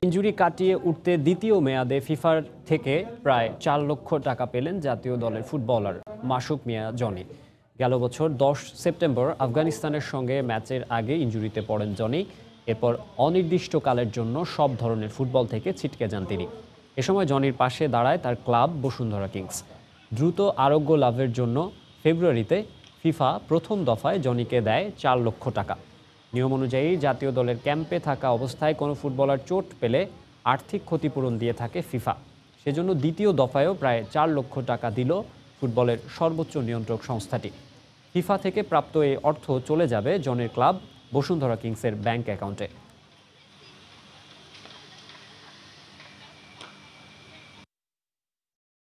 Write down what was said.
injury কাটিয়ে উঠতে দ্বিতীয় মেয়াদে ফিফার থেকে প্রায় চার লক্ষ টাকা পেলেন জাতীয় দলের ফুটবলার মাসুক মিয়া জনি গেল বছর দশ সেপ্টেম্বর আফগানিস্তানের সঙ্গে ম্যাচের আগে ইঞ্জুরিতে পড়েন জনি এরপর অনির্দিষ্টকালের জন্য সব ধরনের ফুটবল থেকে ছিটকে যান তিনি এ সময় জনির পাশে দাঁড়ায় তার ক্লাব বসুন্ধরা কিংস দ্রুত আরোগ্য লাভের জন্য ফেব্রুয়ারিতে ফিফা প্রথম দফায় জনিকে দেয় চার লক্ষ টাকা নিয়ম অনুযায়ী জাতীয় দলের ক্যাম্পে থাকা অবস্থায় কোনো ফুটবলার চোট পেলে আর্থিক ক্ষতিপূরণ দিয়ে থাকে ফিফা সেজন্য দ্বিতীয় দফায়ও প্রায় চার লক্ষ টাকা দিল ফুটবলের সর্বোচ্চ নিয়ন্ত্রক সংস্থাটি ফিফা থেকে প্রাপ্ত এই অর্থ চলে যাবে জনের ক্লাব বসুন্ধরা কিংসের ব্যাংক অ্যাকাউন্টে